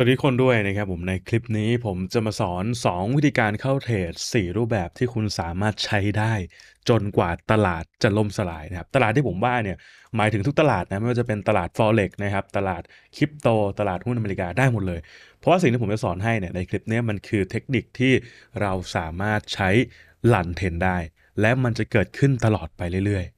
สวัสดีคนด้วยนะครับผมในคลิปนี้ผมจะมาสอน 2 วิธีการเข้าเทรด4รูปแบบที่คุณสามารถใช้ได้ จนกว่าตลาดจะล่มสลายนะครับตลาดที่ผมว่าเนี่ยหมายถึงทุกตลาดนะไม่ว่าจะเป็นตลาด Forex นะครับตลาดคริปโต ตลาดหุ้นอเมริกาได้หมดเลย เพราะว่าสิ่งที่ผมจะสอนให้เนี่ยในคลิปนี้มันคือเทคนิคที่เราสามารถใช้หลั่นเทรนได้ และมันจะเกิดขึ้นตลอดไปเรื่อย ๆ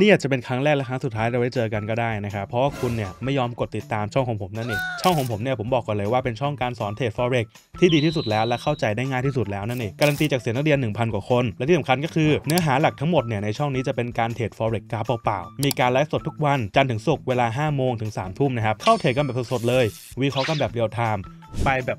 นี่อาจจะเป็นครั้งแรกและครั้งสุดท้ายเราไว้เจอกันก็ได้นะครับเพราะว่าคุณเนี่ยไม่ยอมกดติดตามช่องของผมนั่นเองช่องของผมเนี่ยผมบอกก่อนเลยว่าเป็นช่องการสอนเทรดฟอเร็กที่ดีที่สุดแล้วและเข้าใจได้ง่ายที่สุดแล้วนั่นเองการันตีจากเสียงนักเรียน 1,000กว่าคน และที่สำคัญก็คือเนื้อหาหลักทั้งหมดเนี่ยในช่องนี้จะเป็นการเทรดอเร็กกราฟเปล่าๆมีการไลฟ์สดทุกวันจันทร์ถึงศุกร์เวลา5โมงถึง3ทุ่มนะครับเข้าเทรดกันแบบสดๆเลย วิเคราะห์กันแบบเรียลไทม์ไปแบบ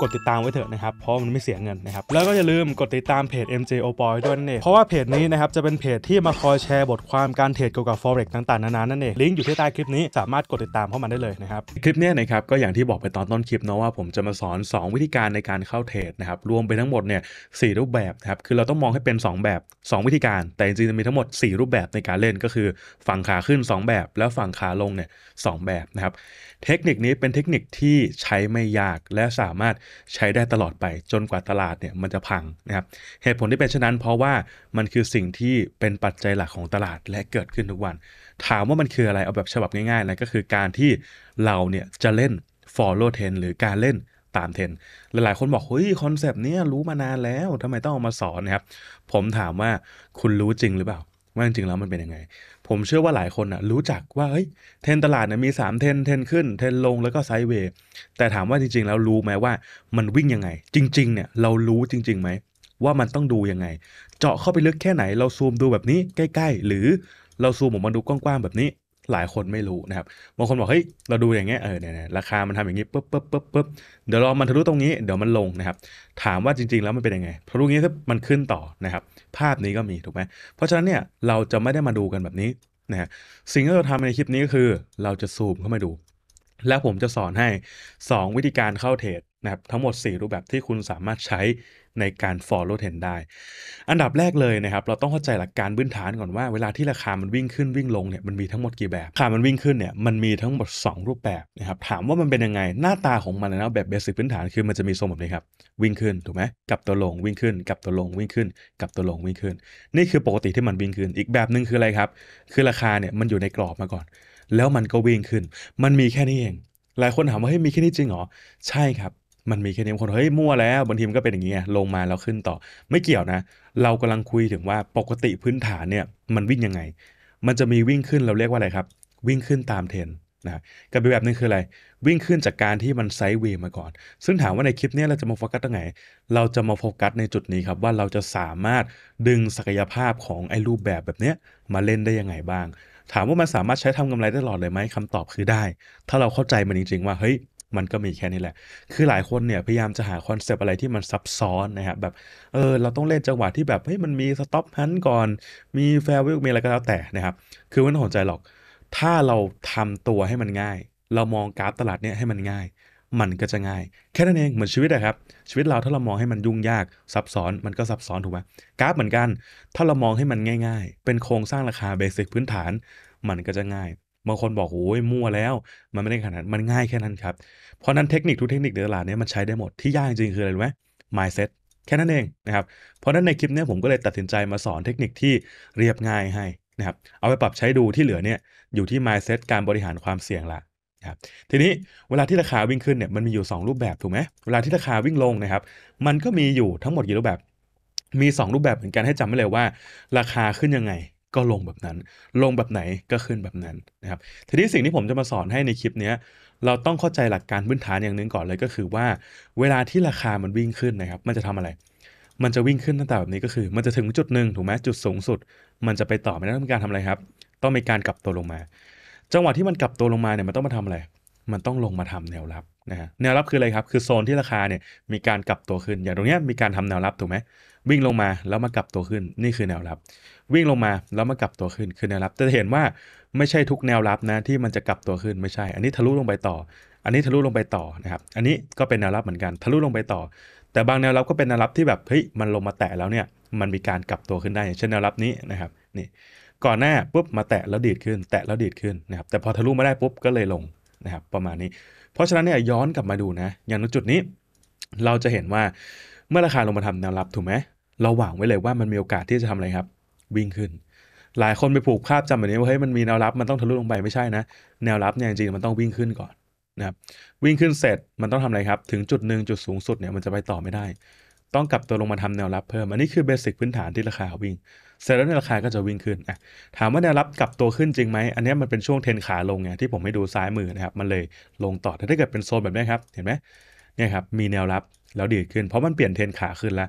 กดติดตามไว้เถอะนะครับ เพราะมันไม่เสียเงินนะครับ แล้วก็อย่าลืมกดติดตามเพจ MJ o p o y ด้วยนั่นเองเพราะว่าเพจนี้นะครับจะเป็นเพจที่มาคอยแชร์บทความการเทรดเกี่ยวกับ forex ต่าง ๆ นานา นั่นเอง ลิงก์อยู่ที่ใต้คลิปนี้สามารถกดติดตามเข้ามาได้เลยนะครับ คลิปนี้นะครับ ก็อย่างที่บอกไปตอนต้นคลิปเนาะว่าผมจะมาสอน 2 วิธีการในการเข้าเทรดนะครับ รวมไปทั้งหมดเนี่ยสรูปแบบครับ คือเราต้องมองให้เป็น 2 แบบ 2 วิธีการ แต่จริงๆจะมีทั้งหมด 4 รูปแบบในการเล่นก็คือฝั่งขาขึ้น 2 แบบ แล้วฝั่งขาลงเนี่ยสแบบนะครับเทคนิคนี้เป็นเทคนิคที่ใช้ไม่ยากและสามารถใช้ได้ตลอดไปจนกว่าตลาดเนี่ยมันจะพังนะครับเหตุผลที่เป็นเช่นนั้นเพราะว่ามันคือสิ่งที่เป็นปัจจัยหลักของตลาดและเกิดขึ้นทุกวัน ถามว่ามันคืออะไร เอาแบบฉบับง่ายๆ นะก็คือการที่เราเนี่ยจะเล่น follow trend หรือการเล่นตามเทรนหลายๆคนบอกเฮ้ย คอนเซปต์เนี้ยรู้มานานแล้วทำไมต้องเอามาสอนนะครับผมถามว่าคุณรู้จริงหรือเปล่าว่าจริงๆแล้วมันเป็นยังไง ผมเชื่อว่าหลายคนนะรู้จัก ว่าเฮ้ยเทนตลาดเนี่ยมี 3เทนเทนขึ้นเทนลงแล้วก็ไซด์เวย์ แต่ถามว่าจริงๆแล้วรู้ไหมว่ามันวิ่งยังไง จริงๆเนี่ยเรารู้จริงๆไหมว่ามันต้องดูยังไง เจาะเข้าไปลึกแค่ไหนเราซูมดูแบบนี้ใกล้ ๆ หรือเราซูมออกมาดูกว้างๆแบบนี้หลายคนไม่รู้นะครับบางคนบอกเฮ้ยเราดูอย่างเงี้ยเออเนี่ยราคามันทำอย่างงี้ปุ๊บปุ๊บปุ๊บปุ๊บเดี๋ยวรอมันทะลุตรงนี้ เดี๋ยวมันลงนะครับ ถามว่าจริง ๆ แล้วมันเป็นยังไงทะลุนี้ถ้ามันขึ้นต่อนะครับภาพนี้ก็มีถูกไหมเพราะฉะนั้นเนี่ยเราจะไม่ได้มาดูกันแบบนี้นะฮะสิ่งที่เราทำในคลิปนี้ก็คือเราจะ ซูมเข้ามาดูและผมจะสอนให้ 2 วิธีการเข้าเทรดนะครับทั้งหมด 4 รูปแบบที่คุณสามารถใช้ในการ follow trend ได้ อันดับแรกเลยนะครับ เราต้องเข้าใจหลักการพื้นฐานก่อนว่าเวลาที่ราคามันวิ่งขึ้นวิ่งลงเนี่ย มันมีทั้งหมดกี่แบบราคามันวิ่งขึ้นเนี่ย มันมีทั้งหมด 2 รูปแบบนะครับ ถามว่ามันเป็นยังไง หน้าตาของมันนะแบบเบสิกพื้นฐาน คือมันจะมีทรงแบบนี้ครับ วิ่งขึ้น ถูกไหม กับตัวลง วิ่งขึ้น กับตัวลง วิ่งขึ้น กับตัวลง วิ่งขึ้น นี่คือปกติที่มันวิ่งขึ้น อีกแบบหนึ่งคืออะไรครับ คือราคาเนี่ย มันอยู่ในกรอบมาก่อน แล้วมันก็วิ่งขึ้น มันมีแค่นี้เอง หลายคนถามว่าเฮ้ยมีแค่นี้จริงเหรอใช่ครับมันมีแค่นี้คนเฮ้ยมั่วแล้วบางทีมันก็เป็นอย่างนี้ไงลงมาแล้วขึ้นต่อ ไม่เกี่ยวนะ เรากำลังคุยถึงว่าปกติพื้นฐานเนี่ยมันวิ่งยังไง มันจะมีวิ่งขึ้นเราเรียกว่าอะไรครับ วิ่งขึ้นตามเทรนนะกับแบบนึงคืออะไร วิ่งขึ้นจากการที่มันไซด์เวย์มาก่อนซึ่งถามว่าในคลิปนี้เราจะมาโฟกัสตรงไหนเราจะมาโฟกัสในจุดนี้ครับว่าเราจะสามารถดึงศักยภาพของไอ้รูปแบบแบบนี้มาเล่นได้ยังไงบ้างถามว่ามันสามารถใช้ทำกำไรได้ตลอดเลยไหมคำตอบคือได้ ถ้าเราเข้าใจมันจริงๆว่าเฮ้ยมันก็มีแค่นี้แหละ คือหลายคนเนี่ยพยายามจะหาคอนเซปต์อะไรที่มันซับซ้อนนะครับแบบ เออ เราต้องเล่นจังหวะที่แบบ เฮ้ย มันมีสต็อปฮันก่อน มีแฟร์วิลมีอะไรก็แล้วแต่นะครับ คือไม่ต้องสนใจหรอก ถ้าเราทำตัวให้มันง่าย เรามองกราฟตลาดเนี่ยให้มันง่าย มันก็จะง่าย แค่นั้นเอง เหมือนชีวิตอะครับ ชีวิตเราถ้าเรามองให้มันยุ่งยาก ซับซ้อน มันก็ซับซ้อนถูกไหมกราฟเหมือนกัน ถ้าเรามองให้มันง่าย ๆ เป็นโครงสร้างราคาเบสิกพื้นฐาน มันก็จะง่าย บางคนบอกโอ้ยมั่วแล้ว มันไม่ได้ขนาดมันง่ายแค่นั้นครับเพราะนั้นเทคนิคทุกเทคนิคในตลาดนี้มันใช้ได้หมดที่ยากจริงคืออะไรรู้ไหม mindset แค่นั้นเองนะครับเพราะนั้นในคลิปนี้ผมก็เลยตัดสินใจมาสอนเทคนิคที่เรียบง่ายให้นะครับ เอาไปปรับใช้ดูที่เหลือเนี่ยอยู่ที่ mindset การบริหารความเสี่ยงละครับทีนี้เวลาที่ราคาวิ่งขึ้นเนี่ยมันมีอยู่ 2 รูปแบบถูกไหมเวลาที่ราคาวิ่งลงนะครับ มันก็มีอยู่ทั้งหมดกี่รูปแบบ มี 2 รูปแบบเหมือนกันให้จำไว้เลยว่า ราคาขึ้นยังไงก็ลงแบบนั้น ลงแบบไหนก็ขึ้นแบบนั้นนะครับทีนี้สิ่งที่ผมจะมาสอนให้ในคลิปนี้เราต้องเข้าใจหลักการพื้นฐานอย่างหนึ่งก่อนเลยก็คือว่า เวลาที่ราคา มันวิ่งขึ้นนะครับ มันจะทำอะไร มันจะวิ่งขึ้นตั้งแต่แบบนี้ก็คือ มันจะถึงจุดหนึ่งถูกไหมจุดสูงสุด มันจะไปต่อไม่ได้ต้องมีการทำอะไรครับ ต้องมีการกลับตัวลงมา จังหวะที่มันกลับตัวลงมาเนี่ยมันต้องมาทำอะไร มันต้องลงมาทำแนวรับนะฮะ แนวรับคืออะไรครับ คือโซนที่ราคาเนี่ยมีการกลับตัวขึ้น อย่างตรงนี้มีการทำแนวรับถูกไหม วิ่งลงมาแล้วมากลับตัวขึ้น นี่คือแนวรับ วิ่งลงมาแล้วมากลับตัวขึ้นคือแนวรับจะเห็นว่าไม่ใช่ทุกแนวรับนะที่มันจะกลับตัวขึ้นไม่ใช่ อันนี้ทะลุลงไปต่อ อันนี้ทะลุลงไปต่อนะครับอันนี้ก็เป็นแนวรับเหมือนกัน ทะลุลงไปต่อ แต่บางแนวรับก็เป็นแนวรับที่แบบเฮ้ยมันลงมาแตะแล้วเนี่ยมันมีการกลับตัวขึ้นได้อย่างเช่นแนวรับนี้นะครับนี่ก่อนหน้าปุ๊บมาแตะแล้วดีดขึ้น แตะแล้วดีดขึ้นนะครับแต่พอทะลุมาได้ปุ๊บก็เลยลงนะครับประมาณนี้ เพราะฉะนั้นเนี่ยย้อนกลับมาดูนะอย่างจุดนี้ เราจะเห็นว่าเมื่อราคาลงมาทำแนวรับถูกไหมเราหวังไว้เลยว่ามันมีโอกาสที่จะทำอะไรครับ วิ่งขึ้นหลายคนไปผูกภาพจำแบบนี้ว่าเฮ้ยมันมีแนวรับมันต้องทะลุลงไปไม่ใช่นะ แนวรับเนี่ยจริงๆมันต้องวิ่งขึ้นก่อนนะครับวิ่งขึ้นเสร็จมันต้องทำอะไรครับ ถึงจุดหนึ่งจุด สูงสุดเนี่ยมันจะไปต่อไม่ได้ ต้องกลับตัวลงมาทำแนวรับเพิ่มอันนี้คือเบสิกพื้นฐานที่ราคาวิ่ง เสร็จแล้วในราคาก็จะวิ่งขึ้นอะถามว่าแนวรับกลับตัวขึ้นจริงไหมอันนี้มันเป็นช่วงเทนขาลงไงที่ผมให้ดูซ้ายมือนะครับมันเลยลงต่อถ้าเกิดเป็นโซนแบบนี้ครับเห็นไหมเนี่ยครับมีแนวรับแล้วดีดขึ้นเพราะมันเปลี่ยนเทนขาขึ้นแล้ว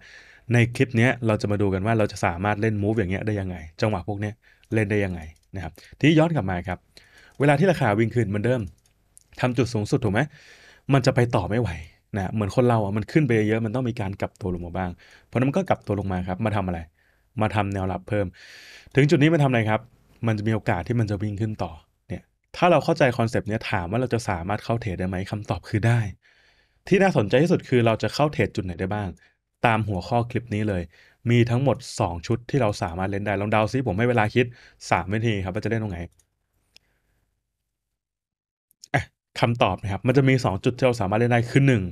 ในคลิปนี้เราจะมาดูกันว่าเราจะสามารถเล่นมูฟอย่างเงี้ยได้ยังไงจังหวะพวกนี้เล่นได้ยังไงนะครับที่ย้อนกลับมาครับเวลาที่ราคาวิ่งขึ้นเหมือนเดิม ทำจุดสูงสุดถูกไหมมันจะไปต่อไม่ไหวนะเหมือนคนเราอ่ะมันขึ้นไปเยอะมันต้องมีการกลับตัวลงมาบ้าง เพราะนั้นมันก็กลับตัวลงมาครับมาทำอะไร มาทำแนวรับเพิ่ม ถึงจุดนี้มันทำอะไรครับมันจะมีโอกาสที่มันจะวิ่งขึ้นต่อเนี่ยถ้าเราเข้าใจคอนเซปต์เนี้ยถามว่าเราจะสามารถเข้าเทรดได้ไหมคำตอบคือได้ ที่น่าสนใจที่สุดคือเราจะเข้าเทรดจุดไหนได้บ้างตามหัวข้อคลิปนี้เลย มีทั้งหมด 2 ชุดที่เราสามารถเล่นได้ ลองเดาซิผมให้เวลาคิด3นาทีครับว่าจะเล่นตรงไหนคำตอบนะครับมันจะมี 2 จุดที่เราสามารถเล่นได้คือ1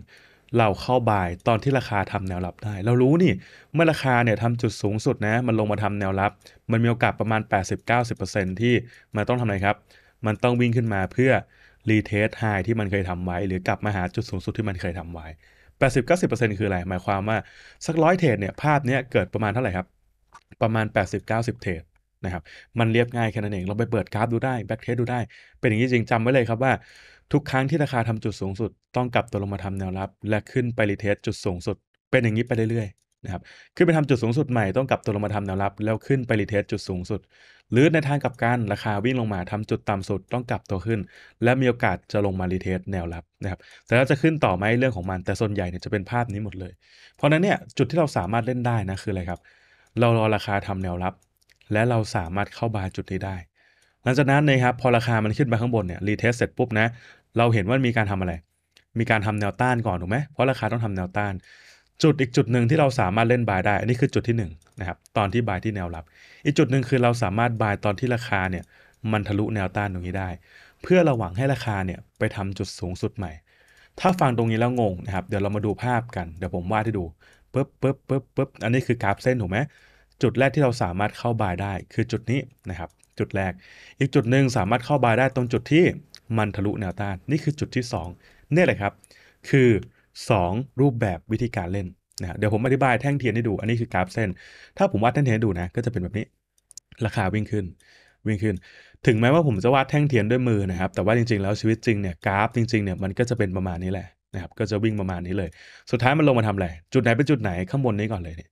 เราเข้าบ่ายตอนที่ราคาทำแนวรับได้ เรารู้นี่เมื่อราคาเนี่ยทำจุดสูงสุดนะมันลงมาทำแนวรับ มันมีโอกาสประมาณ 80-90%ที่ มันต้องทำอะไรครับมันต้องวิ่งขึ้นมาเพื่อรีเทสไฮที่มันเคยทำไว้หรือกลับมาหาจุดสูงสุดที่มันเคยทำไว้80-90%คืออะไร หมายความว่า สักร้อยเทรดเนี่ยภาพนี้เกิดประมาณเท่าไหร่ครับประมาณ 80-90 เทรดนะครับมันเรียบง่าย แค่นั้นเองเราไปเปิดกราฟดูได้ แบ็กเทสดูได้ เป็นอย่างนี้จริงจำไว้เลยครับว่าทุกครั้งที่ราคาทำจุดสูงสุด ต้องกลับตัวลงมาทำแนวรับ และขึ้นไปรีเทสจุดสูงสุด เป็นอย่างนี้ไปเรื่อยนะครับขึ้นไปทำจุดสูงสุดใหม่ต้องกลับตัวลงมาทำแนวรับแล้วขึ้นไปรีเทสจุดสูงสุด หรือในทางกลับกันราคาวิ่งลงมาทำจุดต่ำสุดต้องกลับตัวขึ้น และมีโอกาสจะลงมารีเทสแนวรับนะครับแต่เราจะขึ้นต่อไหมเรื่องของมันแต่ส่วนใหญ่เนี่ยจะเป็นภาพนี้หมดเลย เพราะนั้นเนี่ยจุดที่เราสามารถเล่นได้นะคืออะไรครับเรารอราคาทำแนวรับ และเราสามารถเข้าบาจุดนี้ได้ หลังจากนั้นนะครับพอราคามันขึ้นไปข้างบนเนี่ยรีเทสเสร็จปุ๊บนะเราเห็นว่ามีการทำอะไร มีการทำแนวต้านก่อนถูกไหมเพราะราคาต้องทำแนวต้านจุด อีกจุดหนึ่งที่เราสามารถเล่นบายได้ อันนี้คือจุดที่1นนะครับตอนที่บายที่แนวรับอีกจุดหนึ่งคือเราสามารถบายตอนที่ราคาเนี่ย มันทะลุแนวต้านตรงนี้ได้ เพื่อระหวังให้ราคาเนี่ยไปทำจุดสูงสุดใหม่ ถ้าฟังตรงนี้แล้วงงนะครับ เดี๋ยวเรามาดูภาพกัน เดี๋ยวผมวาดให้ดูปึ๊บปึ๊บปึ๊บปึ๊บอันนี้คือกราฟเส้นถูกไหมจุดแรกที่เราสามารถเข้าบายได้คือจุดนี้นะครับ จุดแรกอีกจุดหนึ่งสามารถเข้าบายได้ตรงจุดที่มันทะลุแนวต้านนี่คือจุดที่2เนี่ยแหละครับ คือ 2. รูปแบบวิธีการเล่นนะเดี๋ยวผมอธิบายแท่งเทียนให้ดูอันนี้คือกราฟเส้น ถ้าผมวาดแท่งเทียนดูนะก็จะเป็นแบบนี้ ราคาวิ่งขึ้น วิ่งขึ้น ถึงแม้ว่าผมจะวาดแท่งเทียนด้วยมือนะครับแต่ว่าจริงๆแล้วชีวิตจริงเนี่ยกราฟจริงๆ เนี่ยมันก็จะเป็นประมาณนี้แหละนะครับก็จะวิ่งประมาณนี้เลย สุดท้ายมันลงมาทำอะไรจุดไหนเป็นจุดไหน ข้างบนนี้ก่อนเลยเนี่ย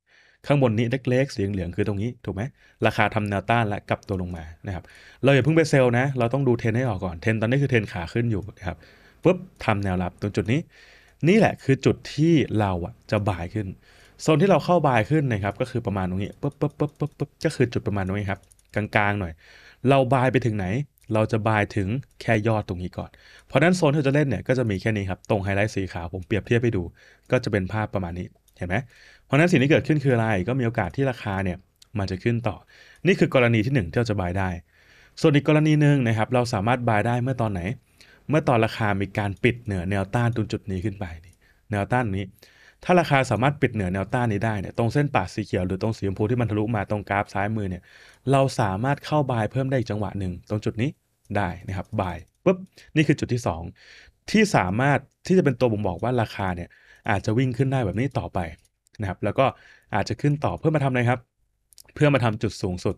ข้างบนนี้เล็กๆสีเหลืองคือตรงนี้ถูกไหมราคาทำแนวต้านและกลับตัวลงมานะครับเราอย่าเพิ่งไปเซลนะเราต้องดูเทนให้ออกก่อนเทนตอนนี้คือเทนขาขึ้นอยู่นะครับปุ๊บทำแนวรับตรงจุดนี้นี่แหละ คือจุดที่เราอ่ะจะบายขึ้น โซนที่เราเข้าบายขึ้นนะครับ ก็คือประมาณตรงนี้ปุ๊บปุ๊บปุ๊บปุ๊บปุ๊บก็คือจุดประมาณตรงนี้ครับ กลางๆหน่อย เราบายไปถึงไหน เราจะบายถึงแค่ยอดตรงนี้ก่อนเพราะนั้นโซนที่จะเล่นเนี่ยก็จะมีแค่นี้ครับตรงไฮไลท์สีขาวผมเปรียบเทียบให้ดู ก็จะเป็นภาพประมาณนี้เห็นไหมเพราะนั้นสิ่งที่เกิดขึ้นคืออะไรก็มีโอกาสที่ราคาเนี่ยมันจะขึ้นต่อ นี่คือกรณีที่1ที่เราจะบายได้ ส่วนอีกกรณีหนึ่งนะครับเราสามารถบายได้เมื่อตอนไหนเมื่อตอนราคามีการปิดเหนือแนวต้านตรงจุดนี้ขึ้นไปแนวต้านนี้ ถ้าราคาสามารถปิดเหนือแนวต้านนี้ได้เนี่ย ตรงเส้นปาดสีเขียว หรือตรงสีชมพูที่มันทะลุมาตรงกราฟซ้ายมือเนี่ย เราสามารถเข้าบายเพิ่มได้อีกจังหวะหนึ่งตรงจุดนี้ได้นะครับบายปุ๊บ นี่คือจุดที่ 2 ที่สามารถที่จะเป็นตัวบ่งบอกว่าราคาเนี่ยอาจจะวิ่งขึ้นได้แบบนี้ต่อไปนะครับ แล้วก็อาจจะขึ้นต่อเพื่อมาทำอะไรครับ เพื่อมาทำจุดสูงสุด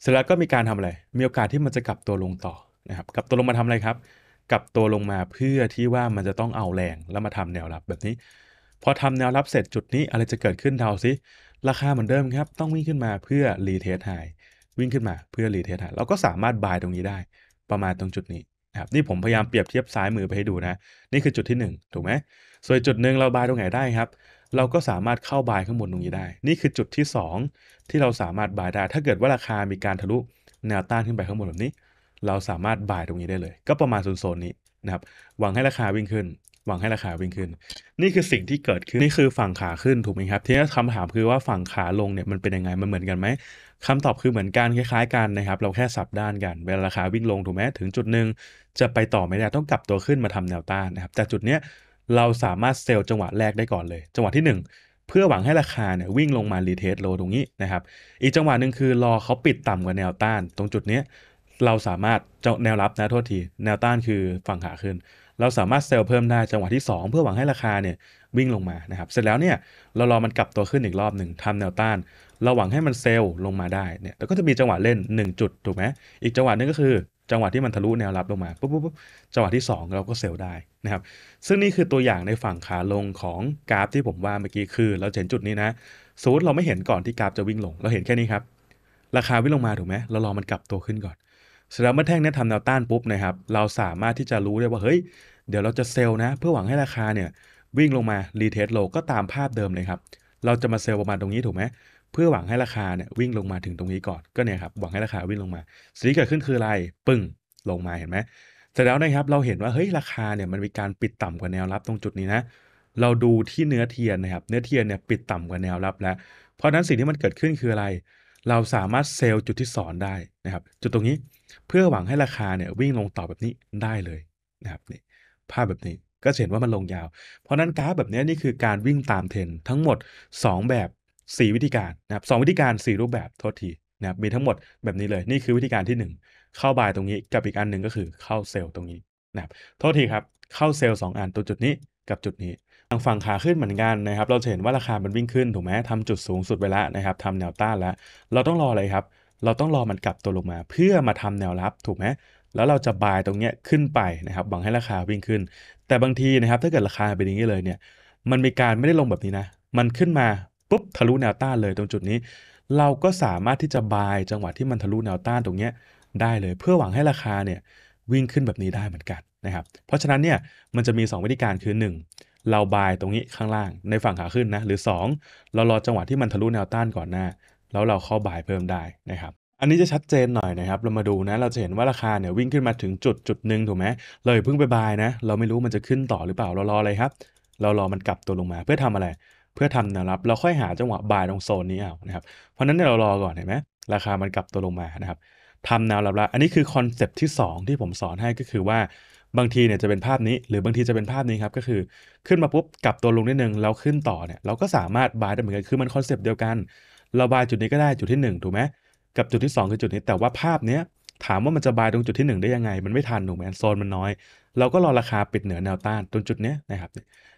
เสร็จแล้วก็มีการทำอะไร มีโอกาสที่มันจะกลับตัวลงต่อนะครับ กลับตัวลงมาทำอะไรครับกลับตัวลงมาเพื่อที่ว่ามันจะต้องเอาแรง แล้วมาทำแนวรับแบบนี้พอทำแนวรับเสร็จจุดนี้ อะไรจะเกิดขึ้นเดาซิราคาเหมือนเดิมครับ ต้องวิ่งขึ้นมาเพื่อรีเทสไฮวิ่งขึ้นมาเพื่อรีเทสไฮเราก็สามารถบายตรงนี้ได้ ประมาณตรงจุดนี้นครับนี่ผมพยายามเปรียบเทียบซ้ายมือไปให้ดูนะนี่คือจุดที่1ถูกไหมส่วนจุดหนึ่งเราบายตรงไหนได้ครับเราก็สามารถเข้าบายข้างบนตรงนี้ได้ นี่คือจุดที่ 2 ที่เราสามารถบายได้ถ้าเกิดว่าราคามีการทะลุแนวต้านขึ้นไปข้างบนแบบนี้เราสามารถบ่ายตรงนี้ได้เลย ก็ประมาณโซนนี้นะครับหวังให้ราคาวิ่งขึ้น หวังให้ราคาวิ่งขึ้น นี่คือสิ่งที่เกิดขึ้นนี่คือฝั่งขาขึ้นถูกไหมครับทีนี้คำถามคือว่าฝั่งขาลงเนี่ยมันเป็นยังไงมันเหมือนกันไหมคำตอบคือเหมือนกันคล้าย ๆกันนะครับเราแค่สับด้านกัน เวลาราคาวิ่งลงถูกไหมถึงจุดหนึ่งจะไปต่อไม่ได้ต้องกลับตัวขึ้นมาทำแนวต้านนะครับแต่จุดเนี้ยเราสามารถเซลล์จังหวะแรกได้ก่อนเลย จังหวะที่ 1 เพื่อหวังให้ราคาเนี่ยวิ่งลงมารีเทสโลตรงนี้นะครับอีกจังหวะหนึ่งคือรอเขาปิดต่ากว่าแนวต้าน ตรงจุดนี้เราสามารถแนวรับนะโทษที แนวต้านคือฝั่งขาขึ้น เราสามารถเซลล์เพิ่มได้ จังหวะที่ 2 เพื่อหวังให้ราคาเนี่ยวิ่งลงมานะครับเสร็จแล้วเนี่ยเรารอมันกลับตัวขึ้นอีกรอบหนึ่งทำแนวต้านเราหวังให้มันเซลล์ลงมาได้เนี่ยแล้วก็จะมีจังหวะเล่น1จุดถูกไหมอีกจังหวะนึงก็คือ จังหวะที่มันทะลุแนวรับลงมาปุ๊บปุ๊บจังหวะที่ 2 เราก็เซลล์ได้นะครับซึ่งนี่คือตัวอย่างในฝั่งขาลงของกราฟที่ผมว่าเมื่อกี้คือเราเห็นจุดนี้นะสูตรเราไม่เห็นก่อนที่กราฟจะวิ่งลง เราเห็นแค่นี้ครับราคาวิ่งลงมาถูกไหมเรารอมันกลับตัวขึ้นก่อนสร็จแล้วเมื่อแท่งนี้ทำแนวต้านปุ๊บนะครับ เราสามารถที่จะรู้ได้ว่า เฮ้ย เดี๋ยวเราจะเซลล์นะ เพื่อหวังให้ราคาเนี่ยวิ่งลงมารีเทสโลก็ตามภาพเดิมเลยครับเราจะมาเซลล์ประมาณตรงนี้ถูกไหม เพื่อหวังให้ราคาเนี่ยวิ่งลงมาถึงตรงนี้ก่อน ก็เนี่ยครับ หวังให้ราคาวิ่งลงมา สิ่งที่เกิดขึ้นคืออะไร ปึ้ง ลงมาเห็นไหมเสร็จแล้วนะครับ เราเห็นว่า เฮ้ย ราคาเนี่ยมันมีการปิดต่ำกว่าแนวรับ ตรงจุดนี้นะ เราดูที่เนื้อเทียนนะครับ เนื้อเทียนเนี่ยปิดต่ำกว่าแนวรับแล้วเพราะนั้นสิ่งที่มันเกิดขึ้นคืออะไร เราสามารถเซลล์จุดที่สอนได้นะครับ จุดตรงนี้เพื่อหวังให้ราคาเนี่ยวิ่งลงต่อแบบนี้ได้เลยนะครับนี่ภาพแบบนี้ก็เห็นว่ามันลงยาว เพราะนั้นกราฟแบบนี้นี่คือการวิ่งตามเทรนทั้งหมด 2 แบบ 4 วิธีการนะครับสวิธีการ 4 รูปแบบโทษทีนะครับมีทั้งหมดแบบนี้เลย นี่คือวิธีการที่ 1 เข้าบายตรงนี้กับอีกอันหนึ่งก็คือเข้าเซลล์ตรงนี้นะครับโทษทีครับ เข้าเซลล์ 2 อันตัวจุดนี้ กับจุดนี้ทางฝั่งขาขึ้นเหมือนกันนะครับ เราเห็นว่าราคามันวิ่งขึ้นถูกไหมทำจุดสูงสุดไปแล้วนะครับทำแนวต้านแล้ว เราต้องรออะไรครับเราต้องรอมันกลับตัวลงมา เพื่อมาทำแนวรับถูกไหมแล้วเราจะบายตรงเนี้ยขึ้นไปนะครับหวังให้ราคาวิ่งขึ้น แต่บางทีนะครับถ้าเกิดราคาเป็นอย่างนี้เลยเนี่ย มันมีการไม่ได้ลงแบบนี้นะ มันขึ้นมาปุ๊บทะลุแนวต้านเลยตรงจุดนี้ เราก็สามารถที่จะบายจังหวะที่มันทะลุแนวต้านตรงเนี้ยได้เลย เพื่อหวังให้ราคาเนี่ยวิ่งขึ้นแบบนี้ได้เหมือนกันนะครับ เพราะฉะนั้นเนี่ยมันจะมี 2 วิธีการคือ 1 เราบายตรงนี้ข้างล่างในฝั่งขาขึ้นนะหรือ2เรารอจังหวะที่มันทะลุแนวต้านก่อนหน้าแล้วเราเข้าบ่ายเพิ่มได้นะครับ อันนี้จะชัดเจนหน่อยนะครับ เรามาดูนะ เราจะเห็นว่าราคาเนี่ยวิ่งขึ้นมาถึงจุด จุดหนึ่งถูกไหมเลยเพิ่งไปบายนะ เราไม่รู้มันจะขึ้นต่อหรือเปล่า เรารออะไรครับ เรารอ มันกลับตัวลงมา เพื่อทำอะไร เพื่อทำแนวรับ เราค่อยหาจังหวะบายตรงโซนนี้เอานะครับ เพราะนั้นเนี่ยเรารอก่อนเห็นไหม ราคามันกลับตัวลงมานะครับทำแนวรับละอันนี้คือคอนเซปที่2 ที่ผมสอนให้ก็คือว่าบางทีเนี่ยจะเป็นภาพนี้หรือบางทีจะเป็นภาพนี้ครับ ก็คือขึ้นมาปุ๊บกลับตัวลงนิดนึงแล้วขึ้นต่อเนี่ยเราก็สามารถบายได้เหมือนกันคือมันคอนเซปต์เดียวกันเราบายจุดนี้ก็ได้จุดที่1ถูกไหมกับจุดที่ 2 คือจุดนี้ แต่ว่าภาพเนี้ยถามว่ามันจะบายตรงจุดที่ 1 ได้ยังไง มันไม่ทันถูกไหมโซนมันน้อย เราก็รอราคาปิดเหนือแนวต้านตรงจุดนี้นะครับ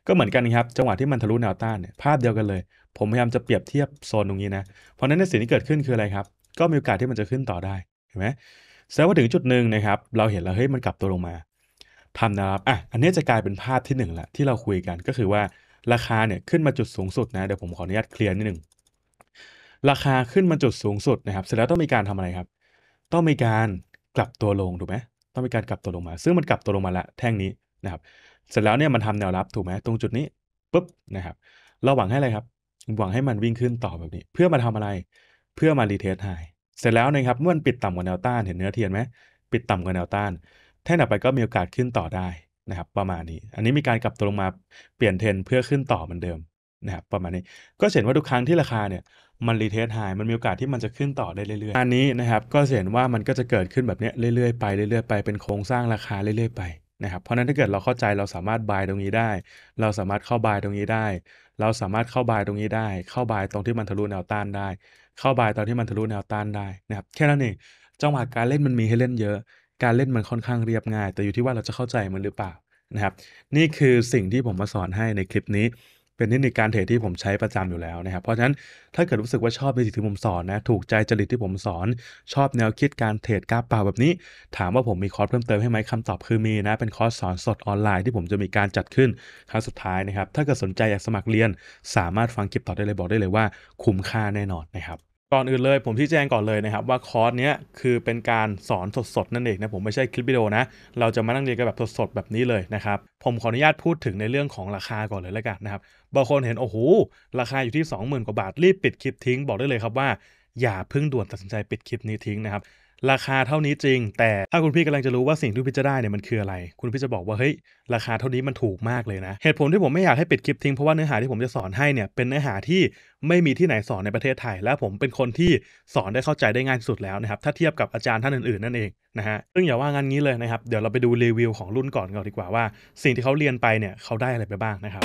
ก็เหมือนกันครับจังหวะที่มันทะลุแนวต้านเนี่ยภาพเดียวกันเลย ผมพยายามจะเปรียบเทียบโซนตรงนี้นะเพราะนั้นในสิ่งที่เกิดขึ้นคืออะไรครับก็มีโอกาสที่มันจะขึ้นต่อได้เห็นไหมแสดงว่าถึงจุดหนึ่งนะครับเราเห็นแล้วเฮ้ยมันกลับตัวลงมาทำนะครับอ่ะอันนี้จะกลายเป็นภาพที่1ละที่เราคุยกันก็คือว่าราคาเนี่ยขึ้นมาจุดสูงสุดนะเดี๋ยวผมขออนุญาตเคลียร์นิดหนึ่งราคาขึ้นมาจุดสูงสุดนะครับ เสร็จแล้วต้องมีการทำอะไรครับ ต้องมีการกลับตัวลงถูกไหมต้องมีการกลับตัวลงมาซึ่งมันกลับตัวลงมาละแท่งนี้นะครับ เสร็จแล้วเนี่ยมันทำแนวรับถูกไหมตรงจุดนี้ปุ๊บนะครับเราหวังให้อะไรครับ หวังให้มันวิ่งขึ้นต่อแบบนี้ เพื่อมาทำอะไรเพื่อมารีเทสไฮเสร็จแล้วนะครับเมื่อมันปิดต่ำกว่าแนวต้านเห็นเนื้อเทียนไหมปิดต่ำกว่าแนวต้านแท่งต่อไปก็มีโอกาสขึ้นต่อได้นะครับ ประมาณนี้ อันนี้มีการกลับตัวลงมาเปลี่ยนเทนเพื่อขึ้นต่อเหมือนเดิมนะครับประมาณนี้ก็เห็นว่าทุกครั้งที่ราคาเนี่ยมันรีเทสไฮมันมีโอกาสที่มันจะขึ้นต่อได้เรื่อยๆอันนี้นะครับก็เห็นว่ามันก็จะเกิดขึ้นแบบนี้เรื่อยๆไปเรื่อยๆไปเป็นโครงสร้างราคาเรื่อยๆไปนะครับเพราะนั้นถ้าเกิดเราเข้าใจเราสามารถบายตรงนี้ได้ เราสามารถเข้าบายตรงนี้ได้ เราสามารถเข้าบายตรงนี้ได้ เข้าบายตรงที่มันทะลุแนวต้านได้ เข้าบายตอนที่มันทะลุแนวต้านได้นะครับแค่นั้นเองจังหวะการเล่นมันมีให้เล่นเยอะ การเล่นมันค่อนข้างเรียบง่ายแต่อยู่ที่ว่าเราจะเข้าใจมันหรือเปล่านะครับนี่คือสิ่งที่ผมมาสอนให้ในคลิปนี้เป็นเทคนิคการเทรดที่ผมใช้ประจำอยู่แล้วนะครับ เพราะฉะนั้นถ้าเกิดรู้สึกว่าชอบในสิ่งที่ผมสอนนะถูกใจจริตที่ผมสอนชอบแนวคิดการเทรดกราฟเปล่าแบบนี้ ถามว่าผมมีคอร์สเพิ่มเติมให้ไหมคำตอบคือมีนะ เป็นคอร์สสอนสดออนไลน์ที่ผมจะมีการจัดขึ้นครั้งสุดท้ายนะครับถ้าเกิดสนใจอยากสมัครเรียน สามารถฟังคลิปต่อได้เลยบอกได้เลยว่าคุ้มค่าแน่นอนนะครับก่อนอื่นเลย ผมชี้แจงก่อนเลยนะครับว่าคอร์สเนี้ยคือเป็นการสอนสดๆนั่นเองนะผมไม่ใช่คลิปวิดีโอนะ เราจะมานั่งเรียนกันแบบสดๆแบบนี้เลยนะครับผมขออนุญาตพูดถึงในเรื่องของราคาก่อนเลยแล้วกันนะครับบางคนเห็นโอ้โหราคาอยู่ที่20,000 กว่าบาทรีบปิดคลิปทิ้ง บอกได้เลยครับว่าอย่าเพิ่งด่วนตัดสินใจปิดคลิปนี้ทิ้งนะครับ ราคาเท่านี้จริง แต่ถ้าคุณพี่กำลังจะรู้ว่าสิ่งที่พี่จะได้เนี่ย มันคืออะไร คุณพี่จะบอกว่า เฮ้ย ราคาเท่านี้มันถูกมากเลยนะ เหตุผลที่ผมไม่อยากให้ปิดคลิปทิ้ง เพราะว่าเนื้อหาที่ผมจะสอนให้เนี่ยเป็นเนื้อหาที่ไม่มีที่ไหนสอนในประเทศไทย และผมเป็นคนที่สอนได้เข้าใจได้ง่ายสุดแล้วนะครับถ้าเทียบกับอาจารย์ท่านอื่นๆนั่นเองนะฮะซึ่งอย่าว่างันงี้เลยนะครับเดี๋ยวเราไปดูรีวิวของรุ่นก่อนก่อนดีกว่าว่าสิ่งที่เขาเรียนไปเนี่ยเขาได้อะไรไปบ้างนะครับ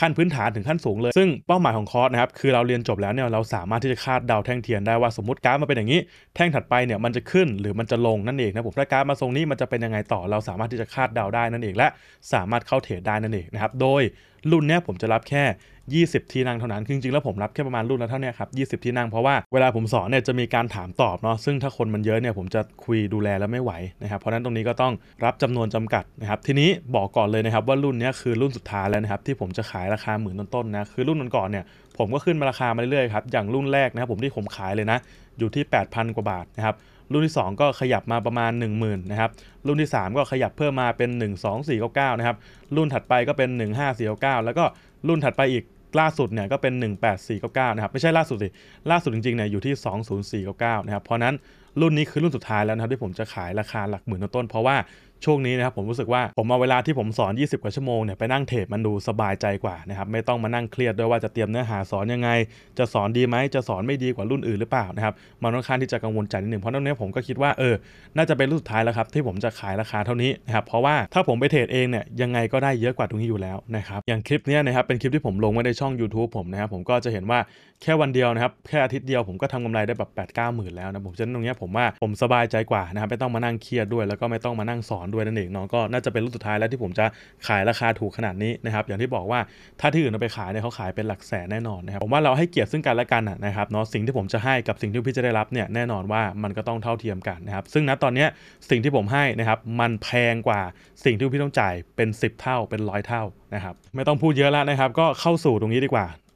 ขั้นพื้นฐานถึงขั้นสูงเลย ซึ่งเป้าหมายของคอร์สนะครับ คือเราเรียนจบแล้วเนี่ยเราสามารถที่จะคาดเดาแท่งเทียนได้ว่าสมมติกราฟมาเป็นอย่างนี้ แท่งถัดไปเนี่ยมันจะขึ้นหรือมันจะลงนั่นเองนะผมถ้ากราฟมาทรงนี้มันจะเป็นยังไงต่อ เราสามารถที่จะคาดเดาได้นั่นเอง และสามารถเข้าเทรดได้นั่นเองนะครับ โดยรุ่นเนี้ยผมจะรับแค่ 20 ทีนั่งเท่านั้น จริงๆ แล้วผมรับแค่ประมาณรุ่นละเท่านี้ครับยีที่นั่ง เพราะว่าเวลาผมสอนเนี่ยจะมีการถามตอบเนาะ ซึ่งถ้าคนมันเยอะเนี่ยผมจะคุยดูแลแล้วไม่ไหวนะครับเพราะนั้นตรงนี้ก็ต้องรับจำนวนจำกัดนะครับทีนี้บอกก่อนเลยนะครับว่ารุ่นนี้คือรุ่นสุดท้ายแล้วนะครับที่ผมจะขาายราคาหมื่นต้นๆนะคือรุ่นก่อนเนี่ยผมก็ขึ้นมาราคามาเรื่อยๆครับอย่างรุ่นแรกนะครับผมที่ผมขายเลยนะ อยู่ที่ 8,000กว่าบาทนะครับรุ่นที่2ก็ขยับมาประมาณ10,000นะครับรุ่นที่3ก็ขยับเพิ่มมาเป็น1 2 4 9 9นะครับรุ่นถัดไปก็เป็น 1 5 4 9 9แล้วก็รุ่นถัดไปอีกล่าสุดเนี่ยก็เป็น 18499นะครับไม่ใช่ล่าสุดสิล่าสุดจริงๆเนี่ยอยู่ที่20499นะครับเพราะนั้นรุ่นนี้คือรุ่นสุดท้ายแล้วนะครับที่ผมจะขายราคาหลักหมื่นต้นเพราะว่าช่วงนี้นะครับผมรู้สึกว่าผมเอาเวลาที่ผมสอน 20 กว่าชั่วโมงเนี่ยไปนั่งเทรดมันดูสบายใจกว่านะครับไม่ต้องมานั่งเครียดด้วยว่าจะเตรียมเนื้อหาสอนยังไง จะสอนดีไหม จะสอนไม่ดีกว่ารุ่นอื่นหรือเปล่านะครับมันค่อนข้างที่จะกังวลใจนิดหนึ่งเพราะตอนนี้ผมก็คิดว่าเออน่าจะเป็นรุ่นสุดท้ายแล้วครับที่ผมจะขายราคาเท่านี้นะครับเพราะว่าถ้าผมไปเทรดเองเนี่ยยังไงก็ได้เยอะกว่าตรงนี้อยู่แล้วนะครับอย่างคลิปนี้นะครับเป็นคลิปที่ผมลงไว้ในช่อง YouTube ผมนะครับผมก็จะเห็นว่าแค่วันเดียวนะครับแค่อาทิตย์เดียวผมก็ทำกำไรได้แบบ8ปดเก้าหมื่นแล้วนะผมฉะนั้นตรงนี้ผมว่าผมสบายใจกว่านะครับไม่ต้องมานั่งเครียดด้วย แล้วก็ไม่ต้องมานั่งสอนด้วยนั่นเองน้องก็น่าจะเป็นรุ่นสุดท้ายแล้วที่ผมจะขายราคาถูกขนาดนี้นะครับอย่างที่บอกว่าถ้าที่อื่นเอาไปขายเนี่ยเขาขายเป็นหลักแสนแน่นอนนะครับผมว่าเราให้เกียรติซึ่งกันและกันนะครับเนาะสิ่งที่ผมจะให้กับสิ่งที่พี่จะได้รับเนี่ยแน่นอนว่ามันก็ต้องเท่าเทียมกันนะครับซึ่งณตอนนี้สิ่งที่ผมให้นะครับมันแพงกว่าสิ่งที่พี่ต้องจ่ายเป็น10เท่าเป็นร้อยเท่านะครับไม่ต้องพูดเยอะแล้วนะครับก็เข้าสู่ตรงนี้ดีกว่า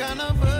kind of bird.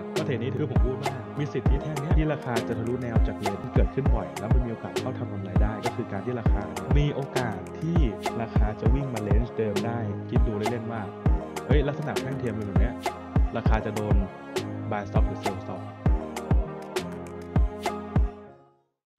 ประเทศนี้ถือผมพูดว่ามีสิทธิแท่งนี้ที่ราคาจะทะลุแนวจากเหินที่เกิดขึ้นบ่อย แล้วมันมีโอกาสเข้าทำกำไรได้ ก็คือการที่ราคา มีโอกาสที่ราคาจะวิ่งมาเลนจ์เดิมได้คิดดูเล่นๆว่า เฮ้ย ลักษณะแท่งเทียมเป็นแบบนี้ราคาจะโดนายสต็อปหรือลล์สต็อป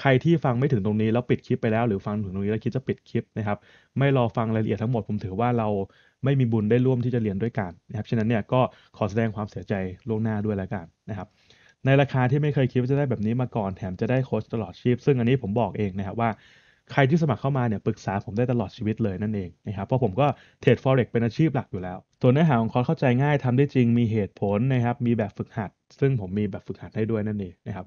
ใครที่ฟังไม่ถึงตรงนี้แล้วปิดคลิปไปแล้วหรือฟังถึงตรงนี้แล้วคิดจะปิดคลิปนะครับไม่รอฟังรายละเอียดทั้งหมดผมถือว่าเราไม่มีบุญได้ร่วมที่จะเรียนด้วยกันนะครับฉะนั้นเนี่ยก็ขอแสดงความเสียใจล่วงหน้าด้วยแล้วกันนะครับในราคาที่ไม่เคยคิดว่าจะได้แบบนี้มาก่อนแถมจะได้โค้ชตลอดชีพซึ่งอันนี้ผมบอกเองนะครับว่าใครที่สมัครเข้ามาเนี่ยปรึกษาผมได้ตลอดชีวิตเลยนั่นเองนะครับเพราะผมก็เทรดฟอเร็กเป็นอาชีพหลักอยู่แล้วส่วนเนื้อหาของคอร์สเข้าใจง่ายทำได้จริงมีเหตุผลนะครับมีแบบฝึกหัด ซึ่งผมมีแบบฝึกหัดให้ด้วยนั่นเองนะครับ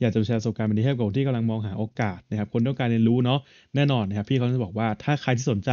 อยากจะแชร์ประสบการณ์บบนเทให้กับที่กำลังมองหาโอกาสนะครับ คนต้องการเรียนรู้เนาะแน่นอนนะครับพี่เขาจะบอกว่าถ้าใครที่สนใจ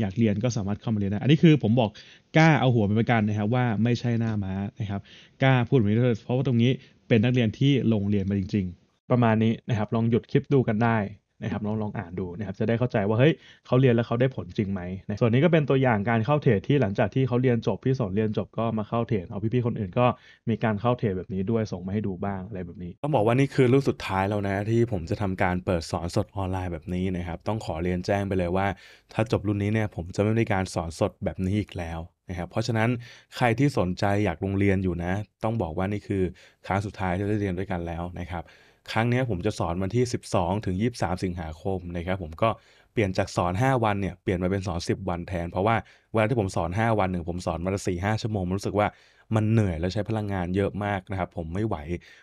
อยากเรียนก็สามารถเข้ามาเรียนได้อันนี้คือผมบอกกล้าเอาหัวไปประกันนะครับว่าไม่ใช่หน้าม้านะครับกล้าพูดแบบนี้เพราะว่าตรงนี้เป็นนักเรียนที่ลงเรียนมาจริง ๆ ประมาณนี้นะครับลองหยุดคลิปดูกันได้นะครับลองลองอ่านดูนะครับจะได้เข้าใจว่าเฮ้ยเขาเรียนแล้วเขาได้ผลจริงไหมนะส่วนนี้ก็เป็นตัวอย่างการเข้าเทรดที่หลังจากที่เขาเรียนจบพี่สอนเรียนจบก็มาเข้าเทรดเอาพี่ๆคนอื่นก็มีการเข้าเทรดแบบนี้ด้วยส่งมาให้ดูบ้างอะไรแบบนี้ต้องบอกว่านี่คือรุ่นสุดท้ายแล้วนะที่ผมจะทำการเปิดสอนสดออนไลน์แบบนี้นะครับต้องขอเรียนแจ้งไปเลยว่า ถ้าจบรุ่นนี้เนี่ยผมจะไม่ได้การสอนสดแบบนี้อีกแล้วนะครับเพราะฉะนั้นใครที่สนใจอยากลงเรียนอยู่นะ ต้องบอกว่านี่คือครั้งสุดท้ายที่ได้เรียนด้วยกันแล้วนะครับครั้งนี้ผมจะสอนวันที่ 12 ถึง 23 สิงหาคมนะครับผมก็เปลี่ยนจากสอน 5 วันเนี่ย เปลี่ยนมาเป็นสอน 10 วันแทน เพราะว่าเวลาที่ผมสอน 5 วันหนึ่งผมสอนมาละสี่หชั่วโมงรู้สึกว่ามันเหนื่อยและใช้พลังงานเยอะมากนะครับผมไม่ไหว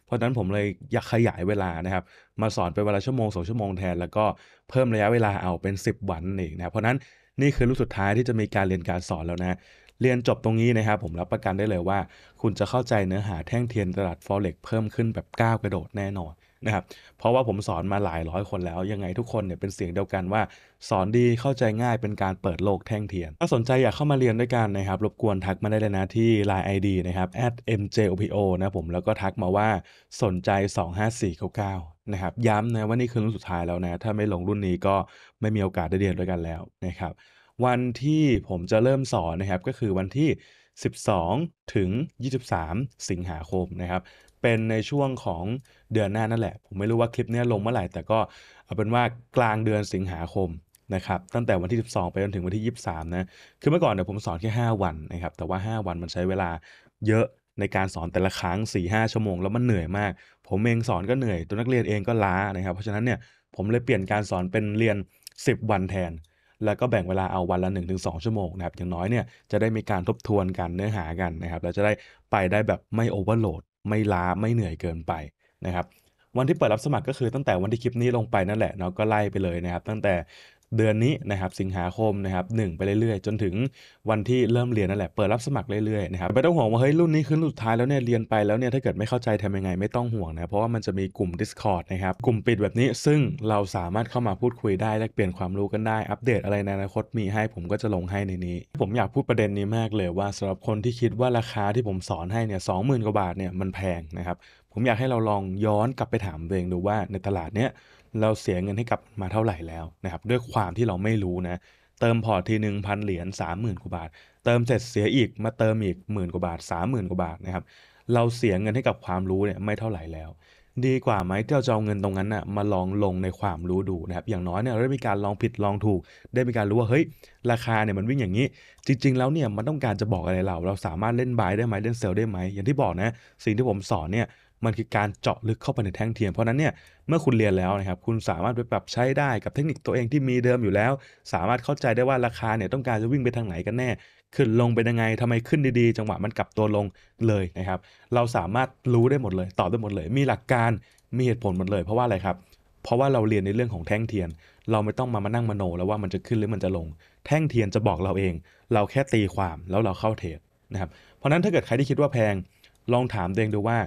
เพราะฉะนั้นผมเลยอยากขยายเวลานะครับมาสอนเป็นเวลาชั่วโมงสองชั่วโมงแทนแล้วก็เพิ่มระยะเวลาเอาเป็น 10 วันเองนะเพราะนั้นนี่คือรุ่นสุดท้ายที่จะมีการเรียนการสอนแล้วนะเรียนจบตรงนี้นะครับผมรับประกันได้เลยว่า คุณจะเข้าใจเนื้อหาแท่งเทียนตลาดอเร็กเพิ่มขึ้นแบบก้าวกระโดดแน่นอนนะครับเพราะว่าผมสอนมาหลายร้อยคนแล้วยังไงทุกคนเนี่ยเป็นเสียงเดียวกันว่า สอนดีเข้าใจง่ายเป็นการเปิดโลกแท่งเทียน ถ้าสนใจอยากเข้ามาเรียนด้วยกันนะครับ รบกวนทักมาได้เลยนะที่ Line ID นะครับ @mjopo นะผมแล้วก็ทักมาว่าสนใจ 2549นะครับย้ำนะว่านี่คือรุ่นสุดท้ายแล้วนะ ถ้าไม่ลงรุ่นนี้ก็ไม่มีโอกาสได้เรียนด้วยกันแล้วนะครับวันที่ผมจะเริ่มสอนนะครับก็คือวันที่ 12 ถึง 23 สิงหาคมนะครับ เป็นในช่วงของเดือนหน้านั่นแหละ ผมไม่รู้ว่าคลิปนี้ลงเมื่อไหร่แต่ก็เอาเป็นว่ากลางเดือนสิงหาคมนะครับ ตั้งแต่วันที่ 12 ไปจนถึงวันที่ 23 นะ คือเมื่อก่อนเนี่ยผมสอนแค่ 5 วันนะครับ แต่ว่า 5 วันมันใช้เวลา เยอะในการสอนแต่ละครั้ง 4-5 ชั่วโมงแล้วมันเหนื่อยมาก ผมเองสอนก็เหนื่อยตัวนักเรียนเองก็ล้านะครับ เพราะฉะนั้นเนี่ยผมเลยเปลี่ยนการสอนเป็นเรียน 10 วันแทนแล้วก็แบ่งเวลาเอาวันละ 1-2 ชั่วโมงนะครับอย่างน้อยเนี่ยจะได้มีการทบทวนกันเนื้อหากันนะครับแล้วจะได้ไปได้แบบไม่โอเวอร์โหลดไม่ล้าไม่เหนื่อยเกินไปนะครับ วันที่เปิดรับสมัครก็คือตั้งแต่วันที่คลิปนี้ลงไปนั่นแหละเนาะก็ไล่ไปเลยนะครับตั้งแต่เดือนนี้นะครับสิงหาคมนะครับหไปเรื่อยๆ จนถึงวันที่เริ่มเรียนนั่นแหละเปิดรับสมัครเรื่อยๆนะครับไม่ต้องห่วงว่าเฮ้ยรุ่นนี้คือรุ่นสุดท้ายแล้วเนี่ยเรียนไปแล้วเนี่ยถ้าเกิดไม่เข้าใจทำยังไง ไม่ต้องห่วงนะเพราะว่ามันจะมีกลุ่ม Discord นะครับ กลุ่มปิดแบบนี้ซึ่งเราสามารถเข้ามาพูดคุยได้และเปลี่ยนความรู้กันได้ อัปเดตอะไรในอนาคตมีให้ผมก็จะลงให้ในนี้ ผมอยากพูดประเด็นนี้มากเลย ว่าสำหรับคนที่คิดว่าราคาที่ผมสอนให้เนี่ยสองหมกว่าบาทเนี่ยมันแพงนะครับผมอยากให้เราลองย้อนกลับไปถามตัวเองดูว่าในตลาดเนี้ยเราเสียเงินให้กับมาเท่าไหร่แล้วนะครับด้วยความที่เราไม่รู้นะเติมพอร์ตทีหนึ่งพันเหรียญสามหมื่นกว่าบาทเติมเสร็จเสียอีกมาเติมอีกหมื่นกว่าบาทสามหมื่นกว่าบาทนะครับเราเสียเงินให้กับความรู้เนี่ยไม่เท่าไหร่แล้ว ดีกว่าไหมที่เราจะเอาเงินตรงนั้นนะ่ะมาลองลงในความรู้ดูนะครับอย่างน้อยเนี่ยเราได้มีการลองผิดลองถูกได้มีการรู้ว่าเฮ้ยราคาเนี่ยมันวิ่งอย่างนี้ จริงๆ แล้วเนี่ยมันต้องการจะบอกอะไรเรา เราสามารถเล่นบายได้ไหมเล่นเซลได้ไหมอย่างที่บอกนะสิ่งที่ผมสอนเนี่ยมันคือการเจาะลึกเข้าไปในแท่งเทียมเพราะนั้นเนี่ยเมื่อคุณเรียนแล้วนะครับคุณสามารถไปปรับใช้ได้กับเทคนิคตัวเองที่มีเดิมอยู่แล้ว สามารถเข้าใจได้ว่าราคาเนี่ยต้องการจะวิ่งไปทางไหนกันแน่ ขึ้นลงเป็นยังไงทำไมขึ้นดีๆจังหวะมันกลับตัวลงเลยนะครับ เราสามารถรู้ได้หมดเลยตอบได้หมดเลย มีหลักการมีเหตุผลหมดเลย เพราะว่าอะไรครับเพราะว่าเราเรียนในเรื่องของแท่งเทียน เราไม่ต้องมามานั่งมโนแล้วว่ามันจะขึ้นหรือมันจะลง แท่งเทียนจะบอกเราเอง เราแค่ตีความแล้วเราเข้าเทรดนะครับเพราะนั้นถ้าเกิดใครที่คิดว่าแพงลองถามตัวเองดูว่า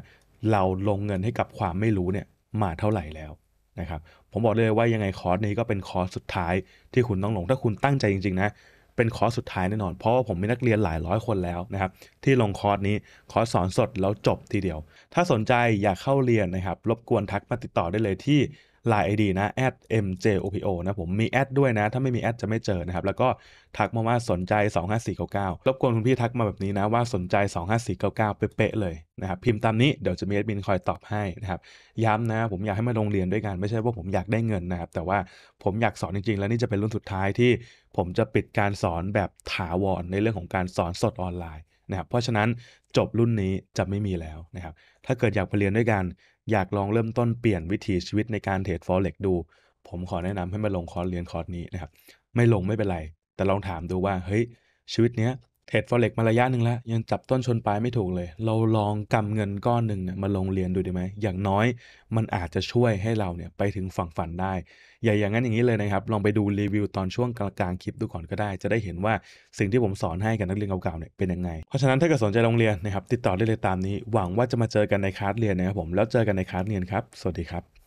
เราลงเงินให้กับความไม่รู้เนี่ย มาเท่าไหร่แล้วนะครับ ผมบอกเลยว่ายังไงคอร์สนี้ก็เป็นคอร์สสุดท้าย ที่คุณต้องลงถ้าคุณตั้งใจจริง ๆ นะ เป็นคอร์สสุดท้ายแน่นอนเพราะว่าผมมีนักเรียนหลายร้อยคนแล้วนะครับ ที่ลงคอร์สนี้คอร์สสอนสดแล้วจบทีเดียว ถ้าสนใจอยากเข้าเรียนนะครับรบกวนทักมาติดต่อได้เลยที่ l ล n e ID นะ @mjopo นะ ผมมีแอดด้วยนะ ถ้าไม่มีแอดจะไม่เจอนะครับ แล้วก็ทักมาว่าสนใจ 25499 รบกวนคุณพี่ทักมาแบบนี้นะ ว่าสนใจ 25499 เป๊ะเลยนะครับ พิมพ์ตามนี้เดี๋ยวจะมีแอดมินคอยตอบให้นะครับ ย้ำนะ ผมอยากให้มาโรงเรียนด้วยกัน ไม่ใช่ว่าผมอยากได้เงินนะครับ แต่ว่าผมอยากสอนจริง ๆ แล้วนี่จะเป็นรุ่นสุดท้ายที่ผมจะปิดการสอนแบบถาวรในเรื่องของการสอนสดออนไลน์นะครับเพราะฉะนั้นจบรุ่นนี้จะไม่มีแล้วนะครับถ้าเกิดอยากไปเรียนด้วยกันอยากลองเริ่มต้นเปลี่ยนวิถีชีวิตในการเทรดฟอเร็กดู ผมขอแนะนำให้มาลงคอร์สเรียนคอร์สนี้นะครับ ไม่ลงไม่เป็นไร แต่ลองถามดูว่า เฮ้ย ชีวิตเนี้ยเทรดฟอเร็กมาระยะหนึ่งแล้วยังจับต้นชนปลายไม่ถูกเลย เราลองกำเงินก้อนหนึ่งเนี่ยมาลงเรียนดูดีไหมอย่างน้อยมันอาจจะช่วยให้เราเนี่ยไปถึงฝั่งฝันได้ อย่าอย่างนั้น อย่างนี้เลยนะครับลองไปดูรีวิวตอนช่วงกลางคลิปดูก่อนก็ได้ จะได้เห็นว่าสิ่งที่ผมสอนให้กับนักเรียนเก่าๆเนี่ยเป็นยังไง เพราะฉะนั้นถ้าเกิดสนใจโรงเรียนนะครับติดต่อได้เลยตามนี้ หวังว่าจะมาเจอกันในคลาสเรียนนะครับผมแล้วเจอกันในคลาสเรียนครับสวัสดีครับ